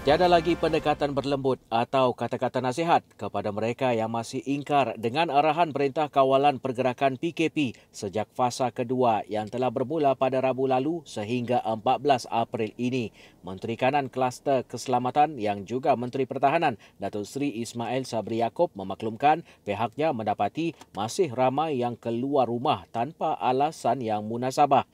Tiada lagi pendekatan berlembut atau kata-kata nasihat kepada mereka yang masih ingkar dengan arahan perintah kawalan pergerakan PKP sejak fasa kedua yang telah bermula pada Rabu lalu sehingga 14 April ini. Menteri Kanan Kluster Keselamatan yang juga Menteri Pertahanan Datuk Seri Ismail Sabri Yaakob memaklumkan pihaknya mendapati masih ramai yang keluar rumah tanpa alasan yang munasabah.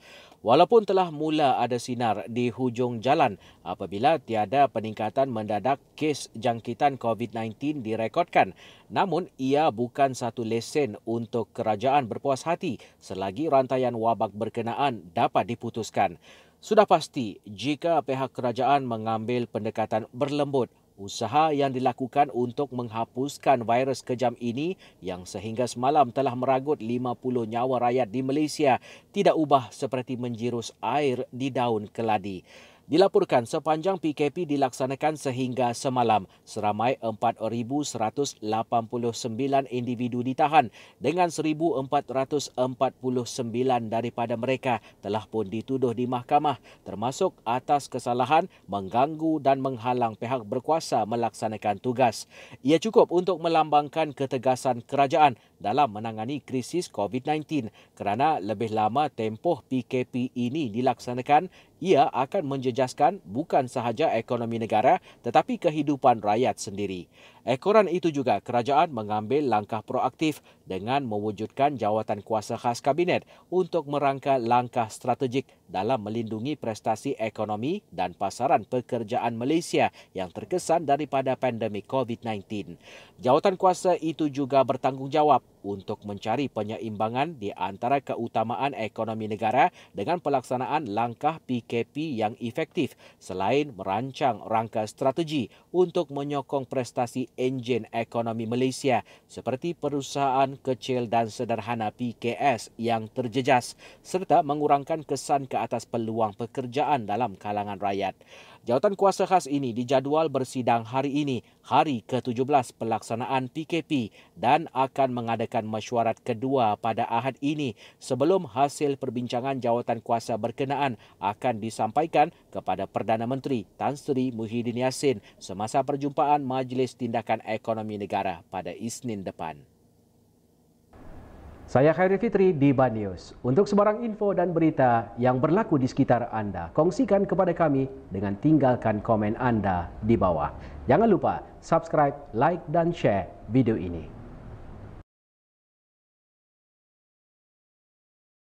Walaupun telah mula ada sinar di hujung jalan apabila tiada peningkatan Kesihatan mendadak kes jangkitan COVID-19 direkodkan. Namun, ia bukan satu lesen untuk kerajaan berpuas hati selagi rantaian wabak berkenaan dapat diputuskan. Sudah pasti, jika pihak kerajaan mengambil pendekatan berlembut, usaha yang dilakukan untuk menghapuskan virus kejam ini yang sehingga semalam telah meragut 50 nyawa rakyat di Malaysia tidak ubah seperti menjirus air di daun keladi. Dilaporkan sepanjang PKP dilaksanakan sehingga semalam, seramai 4,189 individu ditahan dengan 1,449 daripada mereka telah pun dituduh di mahkamah termasuk atas kesalahan mengganggu dan menghalang pihak berkuasa melaksanakan tugas. Ia cukup untuk melambangkan ketegasan kerajaan dalam menangani krisis COVID-19 kerana lebih lama tempoh PKP ini dilaksanakan ia akan menjejaskan bukan sahaja ekonomi negara tetapi kehidupan rakyat sendiri. Ekoran itu juga kerajaan mengambil langkah proaktif dengan mewujudkan jawatan kuasa khas kabinet untuk merangka langkah strategik dalam melindungi prestasi ekonomi dan pasaran pekerjaan Malaysia yang terkesan daripada pandemik COVID-19. Jawatan kuasa itu juga bertanggungjawab untuk mencari penyeimbangan di antara keutamaan ekonomi negara dengan pelaksanaan langkah PKP yang efektif selain merancang rangka strategi untuk menyokong prestasi enjin ekonomi Malaysia seperti perusahaan kecil dan sederhana PKS yang terjejas serta mengurangkan kesan ke atas peluang pekerjaan dalam kalangan rakyat. Jawatan kuasa khas ini dijadual bersidang hari ini, hari ke-17 pelaksanaan PKP dan akan mengadakan mengadakan mesyuarat kedua pada ahad ini sebelum hasil perbincangan jawatan kuasa berkenaan akan disampaikan kepada Perdana Menteri Tan Sri Muhyiddin Yassin semasa perjumpaan Majlis Tindakan Ekonomi Negara pada Isnin depan. Saya Khairi Fitri di Ban News. Untuk sebarang info dan berita yang berlaku di sekitar anda, kongsikan kepada kami dengan tinggalkan komen anda di bawah. Jangan lupa subscribe, like dan share video ini.